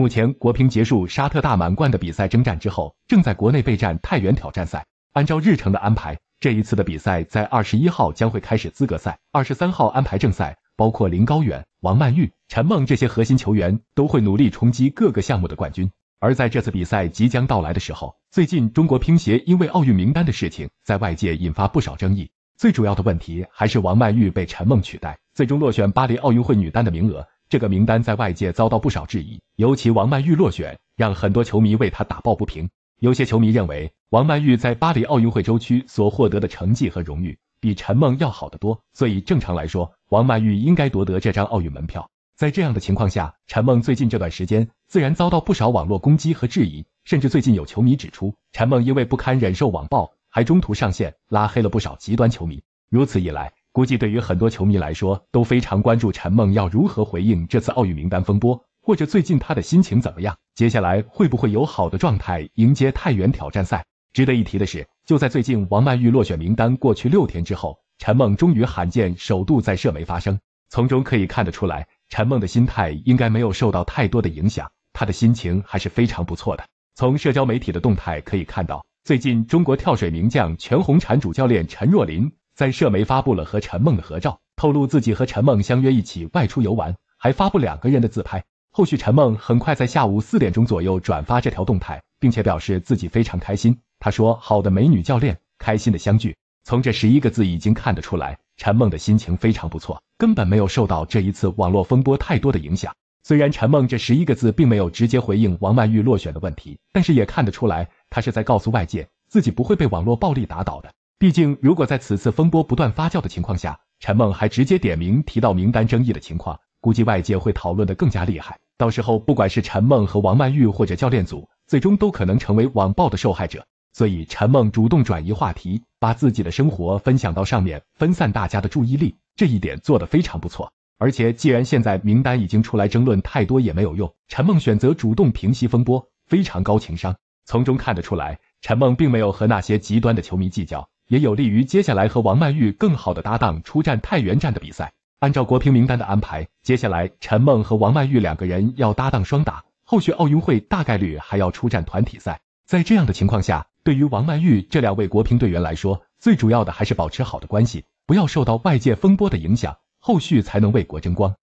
目前，国乒结束沙特大满贯的比赛征战之后，正在国内备战太原挑战赛。按照日程的安排，这一次的比赛在二十一号将会开始资格赛，二十三号安排正赛。包括林高远、王曼玉、陈梦这些核心球员都会努力冲击各个项目的冠军。而在这次比赛即将到来的时候，最近中国乒协因为奥运名单的事情，在外界引发不少争议。最主要的问题还是王曼玉被陈梦取代，最终落选巴黎奥运会女单的名额。这个名单在外界遭到不少质疑，尤其王曼玉落选，让很多球迷为她打抱不平。有些球迷认为，王曼玉在巴黎奥运会周期所获得的成绩和荣誉，比陈梦要好得多，所以正常来说，王曼玉应该夺得这张奥运门票。在这样的情况下，陈梦最近这段时间自然遭到不少网络攻击和质疑，甚至最近有球迷指出，陈梦因为不堪忍受网暴，还中途上线拉黑了不少极端球迷。如此一来，估计对于很多球迷来说，都非常关注陈梦要如何回应这次奥运名单风波，或者最近他的心情怎么样，接下来会不会有好的状态迎接太原挑战赛？值得一提的是，就在最近王曼玉落选名单过去六天之后，陈梦终于罕见首度在社媒发声，从中可以看得出来，陈梦的心态应该没有受到太多的影响，他的心情还是非常不错的。从社交媒体的动态可以看到，最近中国跳水名将全红婵主教练陈若琳。在社媒发布了和陈梦的合照，透露自己和陈梦相约一起外出游玩，还发布两个人的自拍。后续陈梦很快在下午四点钟左右转发这条动态，并且表示自己非常开心。他说：“好的，美女教练，开心的相聚。”从这十一个字已经看得出来，陈梦的心情非常不错，根本没有受到这一次网络风波太多的影响。虽然陈梦这十一个字并没有直接回应王曼玉落选的问题，但是也看得出来，他是在告诉外界自己不会被网络暴力打倒的。毕竟，如果在此次风波不断发酵的情况下，陈梦还直接点名提到名单争议的情况，估计外界会讨论得更加厉害。到时候，不管是陈梦和王曼玉，或者教练组，最终都可能成为网暴的受害者。所以，陈梦主动转移话题，把自己的生活分享到上面，分散大家的注意力，这一点做得非常不错。而且，既然现在名单已经出来，争论太多也没有用，陈梦选择主动平息风波，非常高情商。从中看得出来，陈梦并没有和那些极端的球迷计较。也有利于接下来和王曼玉更好的搭档出战太原站的比赛。按照国乒名单的安排，接下来陈梦和王曼玉两个人要搭档双打，后续奥运会大概率还要出战团体赛。在这样的情况下，对于王曼玉这两位国乒队员来说，最主要的还是保持好的关系，不要受到外界风波的影响，后续才能为国争光。